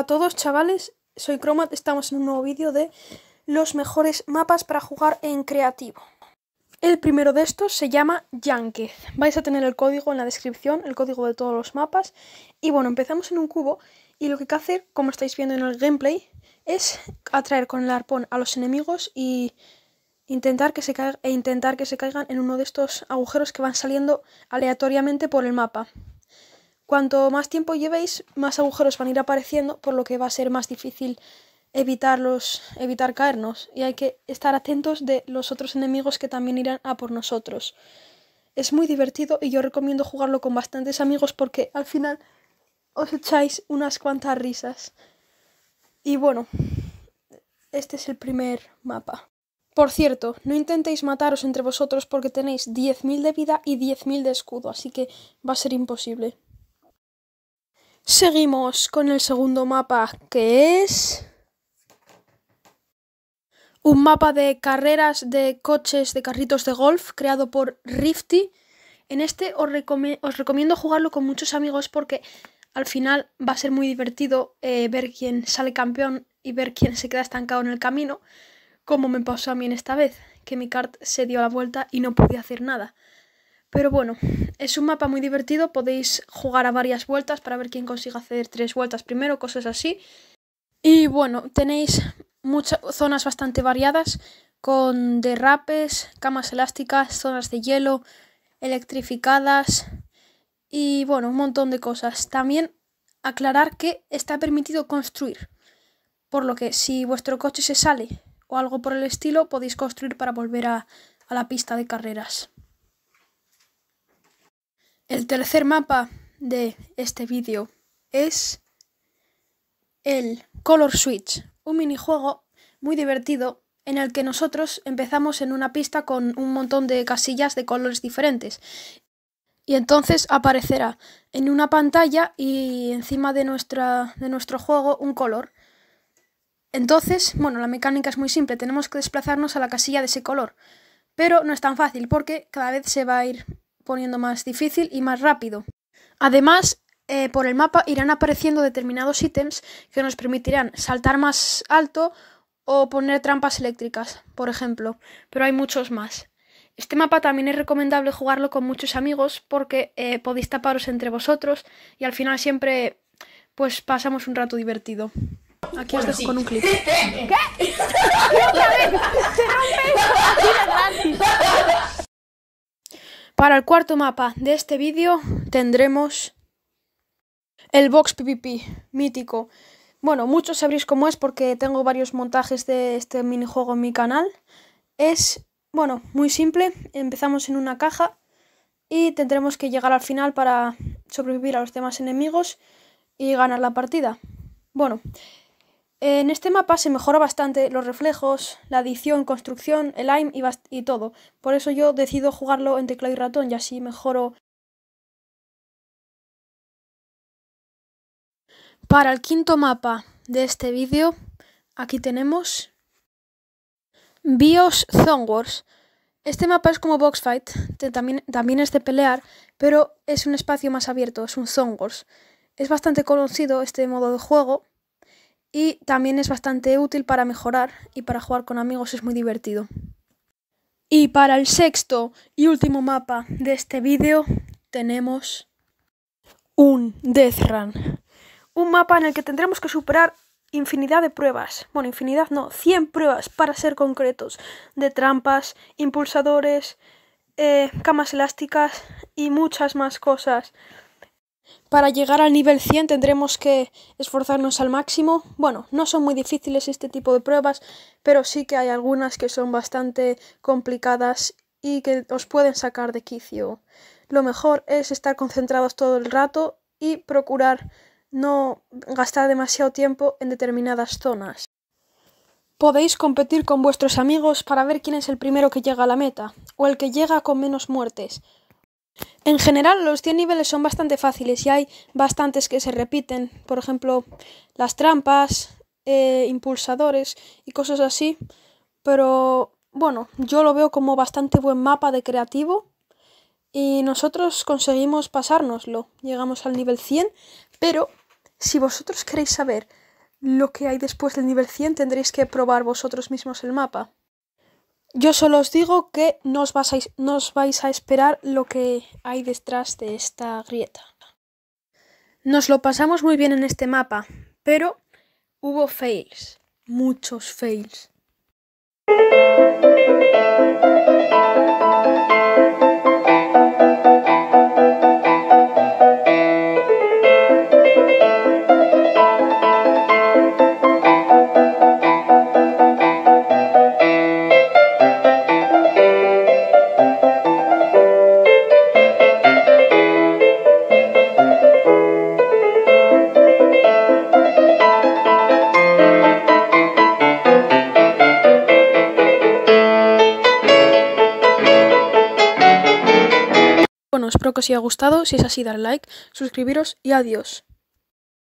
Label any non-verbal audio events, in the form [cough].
Hola a todos chavales, soy Cromat, estamos en un nuevo vídeo de los mejores mapas para jugar en creativo. El primero de estos se llama Yankee. Vais a tener el código en la descripción, el código de todos los mapas. Y bueno, empezamos en un cubo y lo que hay que hacer, como estáis viendo en el gameplay, es atraer con el arpón a los enemigos y intentar que se e intentar que se caigan en uno de estos agujeros que van saliendo aleatoriamente por el mapa. Cuanto más tiempo llevéis, más agujeros van a ir apareciendo, por lo que va a ser más difícil evitarlos, evitar caernos. Y hay que estar atentos de los otros enemigos que también irán a por nosotros. Es muy divertido y yo recomiendo jugarlo con bastantes amigos porque al final os echáis unas cuantas risas. Y bueno, este es el primer mapa. Por cierto, no intentéis mataros entre vosotros porque tenéis 10.000 de vida y 10.000 de escudo, así que va a ser imposible. Seguimos con el segundo mapa que es un mapa de carreras de coches de carritos de golf creado por Rifty. En este os, recomiendo jugarlo con muchos amigos porque al final va a ser muy divertido eh, ver quién sale campeón y ver quién se queda estancado en el camino, como me pasó a mí en esta vez, que mi kart se dio la vuelta y no pude hacer nada. Pero bueno, es un mapa muy divertido, podéis jugar a varias vueltas para ver quién consiga hacer tres vueltas primero, cosas así. Y bueno, tenéis muchas zonas bastante variadas con derrapes, camas elásticas, zonas de hielo, electrificadas y bueno, un montón de cosas. También aclarar que está permitido construir, por lo que si vuestro coche se sale o algo por el estilo, podéis construir para volver a la pista de carreras. El tercer mapa de este vídeo es el Color Switch, un minijuego muy divertido en el que nosotros empezamos en una pista con un montón de casillas de colores diferentes. Y entonces aparecerá en una pantalla y encima de, nuestra, de nuestro juego un color. Entonces, bueno, la mecánica es muy simple, tenemos que desplazarnos a la casilla de ese color. Pero no es tan fácil porque cada vez se va a ir poniendo más difícil y más rápido. Además, eh, por el mapa irán apareciendo determinados ítems que nos permitirán saltar más alto o poner trampas eléctricas, por ejemplo, pero hay muchos más. Este mapa también es recomendable jugarlo con muchos amigos porque eh, podéis taparos entre vosotros y al final siempre pues pasamos un rato divertido. Aquí os dejo con un clip. [laughs] ¿Qué? [laughs] ¡Se rompe! [laughs] Para el cuarto mapa de este vídeo tendremos el box PvP mítico. Bueno, muchos sabréis cómo es porque tengo varios montajes de este minijuego en mi canal. Es, bueno, muy simple. Empezamos en una caja y tendremos que llegar al final para sobrevivir a los demás enemigos y ganar la partida. Bueno, en este mapa se mejora bastante los reflejos, la adición, construcción, el aim y, todo. Por eso yo decido jugarlo en teclado y ratón y así mejoro. Para el quinto mapa de este vídeo, aquí tenemos BIOS Zone Este mapa es como Boxfight, también, es de pelear, pero es un espacio más abierto, es un Zone Wars. Es bastante conocido este modo de juego y también es bastante útil para mejorar y para jugar con amigos es muy divertido. Y para el sexto y último mapa de este vídeo tenemos un Death Run. Un mapa en el que tendremos que superar infinidad de pruebas. Bueno, infinidad no, 100 pruebas para ser concretos. De trampas, impulsadores, eh, camas elásticas y muchas más cosas. Para llegar al nivel 100 tendremos que esforzarnos al máximo. Bueno, no son muy difíciles este tipo de pruebas, pero sí que hay algunas que son bastante complicadas y que os pueden sacar de quicio. Lo mejor es estar concentrados todo el rato y procurar no gastar demasiado tiempo en determinadas zonas. Podéis competir con vuestros amigos para ver quién es el primero que llega a la meta o el que llega con menos muertes. En general los 100 niveles son bastante fáciles y hay bastantes que se repiten, por ejemplo las trampas, eh, impulsadores y cosas así, pero bueno, yo lo veo como bastante buen mapa de creativo y nosotros conseguimos pasárnoslo, llegamos al nivel 100, pero si vosotros queréis saber lo que hay después del nivel 100 tendréis que probar vosotros mismos el mapa. Yo solo os digo que no os, vais a, vais a esperar lo que hay detrás de esta grieta. Nos lo pasamos muy bien en este mapa, pero hubo fails, muchos fails. que os haya gustado. Si es así, dar like, suscribiros y adiós.